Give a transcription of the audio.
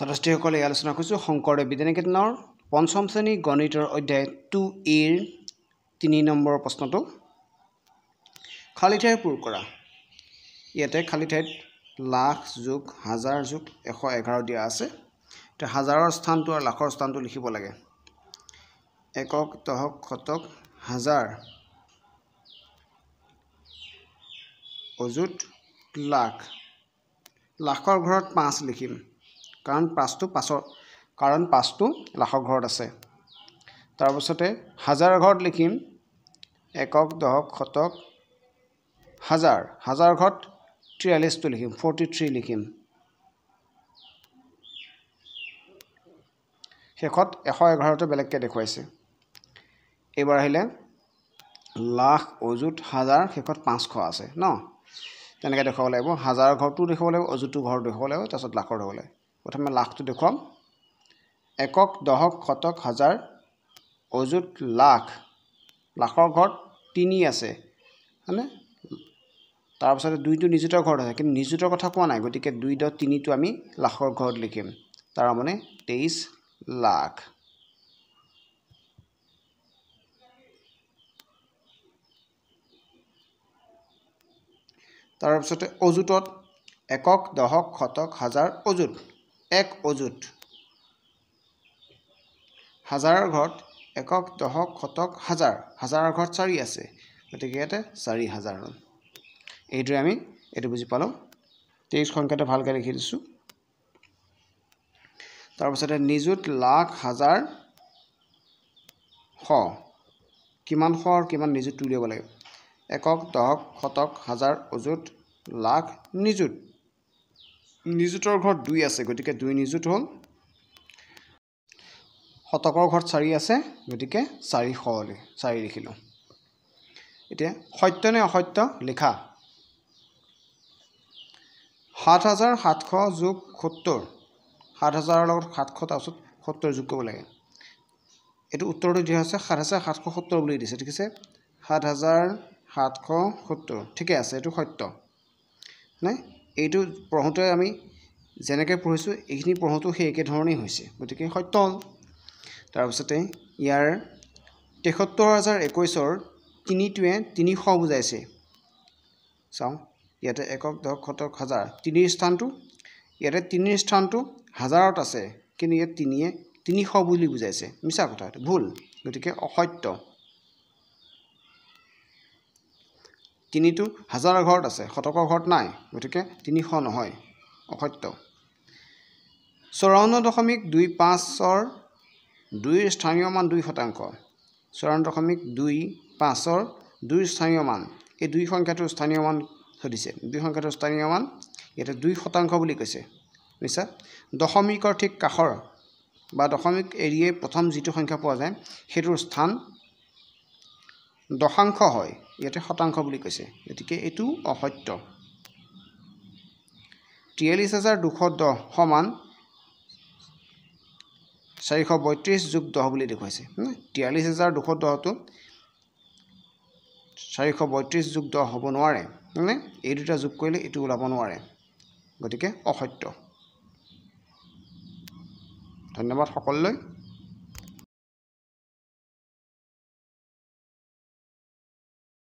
ছাত্ৰীসকলে আলোচনা কৰিছোঁ শংকৰদেৱ বিদ্যানিকেতনৰ পঞ্চম শ্ৰেণী গণিতৰ অধ্যায় টু এৰ তিনি নম্বৰ প্ৰশ্নটো খালী ঠাই পূৰ কৰা ইয়াতে খালী ঠাইত লাখ যোগ হাজাৰ যোগ এশ এঘাৰ দিয়া আছে এতিয়া হাজাৰৰ স্থানটো আৰু লাখৰ স্থানটো লিখিব লাগে একক দহক শতক হাজাৰ অযুত লাখ লাখৰ ঘৰত পাঁচ লিখিম কাৰণ পাঁচটো পাছৰ কাৰণ পাঁচটো লাখৰ ঘৰত আছে তাৰপাছতে হাজাৰ ঘৰত লিখিম একক দহক শতক হাজাৰ হাজাৰ ঘৰত ত্ৰিয়াল্লিছটো লিখিম ফৰ্টি থ্ৰী লিখিম শেষত এশ এঘাৰটো বেলেগকৈ দেখুৱাইছে এইবাৰ আহিলে লাখ অযুত হাজাৰ শেষত পাঁচশ আছে ন তেনেকৈ দেখুৱাব লাগিব হাজাৰ ঘৰটো দেখুৱাব লাগিব অযুতটো ঘৰ দেখুৱাব লাগিব তাৰপিছত লাখৰ দেখুৱাব লাগিব প্ৰথমে লাখটো দেখুৱাম একক দহক শতক হাজাৰ অযুত লাখ লাখৰ ঘৰত তিনি আছে হয়নে তাৰপাছতে দুইটো নিযুতৰ ঘৰত আছে কিন্তু নিযুতৰ কথা কোৱা নাই গতিকে দুই দহ তিনিটো আমি লাখৰ ঘৰত লিখিম তাৰ মানে তেইছ লাখ তাৰপিছতে অযুতত একক দহক শতক হাজাৰ অযুত এক অযুত হাজাৰৰ ঘৰত একক দশক শতক হাজাৰ হাজাৰৰ ঘৰত চাৰি আছে গতিকে ইয়াতে চাৰি হাজাৰ ৰণ এইদৰে আমি এইটো বুজি পালোঁ তেইছ সংখ্যাটো ভালকৈ লিখি দিছোঁ তাৰপিছতে নিযুত লাখ হাজাৰ শ কিমান শ কিমান নিযুত উলিয়াব লাগে একক দহক শতক হাজাৰ অযুত লাখ নিযুত নিযুতৰ ঘৰত দুই আছে গতিকে দুই নিযুত হ'ল শতকৰ ঘৰত চাৰি আছে গতিকে চাৰি সৱলি চাৰি লিখিলোঁ এতিয়া সত্য নে অসত্য লিখা সাত হাজাৰ সাতশ যোগ সত্তৰ সাত হাজাৰৰ লগত সাতশ তাৰপিছত সত্তৰ যোগ কৰিব লাগে এইটো উত্তৰটো দিয়া হৈছে সাত হাজাৰ সাতশ সত্তৰ বুলি দিছে ঠিক আছে সাত হাজাৰ সাতশ সত্তৰ ঠিকে আছে এইটো সত্য নে এইটো পঢ়োঁতে আমি যেনেকৈ পঢ়িছোঁ এইখিনি পঢ়োঁতেও সেই একেধৰণেই হৈছে গতিকে সত্য হ'ল তাৰপিছতে ইয়াৰ তেসত্তৰ হাজাৰ একৈছৰ তিনিটোৱে তিনিশ বুজাইছে চাওঁ ইয়াতে একক দশ শতক হাজাৰ তিনিৰ স্থানটো ইয়াতে তিনিৰ স্থানটো হাজাৰত আছে কিন্তু ইয়াত তিনিয়ে তিনিশ বুলি বুজাইছে মিছা কথা ভুল গতিকে অসত্য তিনিটো হাজাৰৰ ঘৰত আছে শতকৰ ঘৰত নাই গতিকে তিনিশ নহয় অসত্য চৌৱন্ন দশমিক দুই পাঁচৰ দুই স্থানীয় মান দুই শতাংশ চৌৱন্ন দশমিক দুই পাঁচৰ দুই স্থানীয় মান এই দুই সংখ্যাটো স্থানীয় মান সুধিছে দুই সংখ্যাটো স্থানীয় মান ইয়াতে দুই শতাংশ বুলি কৈছে বুজিছা দশমিকৰ ঠিক কাষৰ বা দশমিক এৰিয়ে প্ৰথম যিটো সংখ্যা পোৱা যায় সেইটোৰ স্থান দশাংশ হয় ইয়াতে শতাংশ বুলি কৈছে গতিকে এইটো অসত্য তিয়াল্লিছ হাজাৰ দুশ দহ সমান চাৰিশ বত্ৰিছ যোগ দহ বুলি দেখুৱাইছে তিয়াল্লিছ হাজাৰ দুশ দহটো চাৰিশ বত্ৰিছ যোগ দহ হ'ব নোৱাৰে মানে এই দুটা যোগ কৰিলে এইটো ওলাব নোৱাৰে গতিকে অসত্য ধন্যবাদ সকললৈ